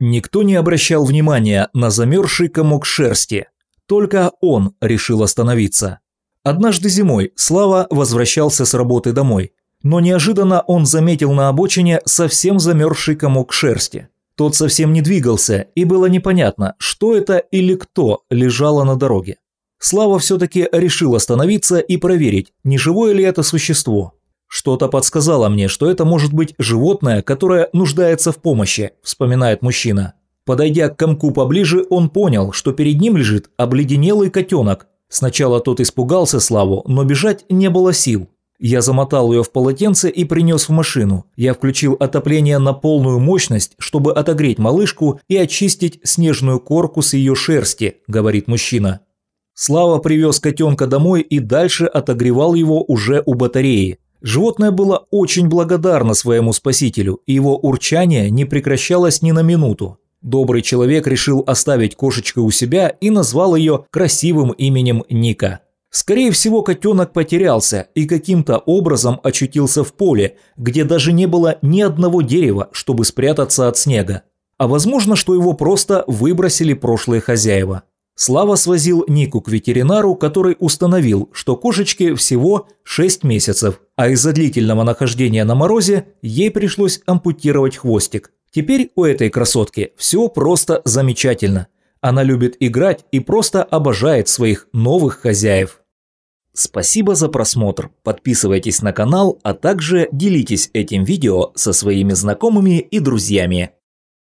Никто не обращал внимания на замерзший комок шерсти. Только он решил остановиться. Однажды зимой Слава возвращался с работы домой. Но неожиданно он заметил на обочине совсем замерзший комок шерсти. Тот совсем не двигался, и было непонятно, что это или кто лежало на дороге. Слава все-таки решил остановиться и проверить, не живое ли это существо. «Что-то подсказало мне, что это может быть животное, которое нуждается в помощи», – вспоминает мужчина. Подойдя к комку поближе, он понял, что перед ним лежит обледенелый котенок. Сначала тот испугался Славу, но бежать не было сил. Я замотал ее в полотенце и принес в машину. Я включил отопление на полную мощность, чтобы отогреть малышку и очистить снежную корку с ее шерсти, говорит мужчина. Слава привез котенка домой и дальше отогревал его уже у батареи. Животное было очень благодарно своему спасителю, и его урчание не прекращалось ни на минуту. Добрый человек решил оставить кошечку у себя и назвал ее красивым именем Ника. Скорее всего, котенок потерялся и каким-то образом очутился в поле, где даже не было ни одного дерева, чтобы спрятаться от снега. А возможно, что его просто выбросили прошлые хозяева. Слава свозил Нику к ветеринару, который установил, что кошечке всего 6 месяцев, а из-за длительного нахождения на морозе ей пришлось ампутировать хвостик. Теперь у этой красотки все просто замечательно. Она любит играть и просто обожает своих новых хозяев. Спасибо за просмотр, подписывайтесь на канал, а также делитесь этим видео со своими знакомыми и друзьями.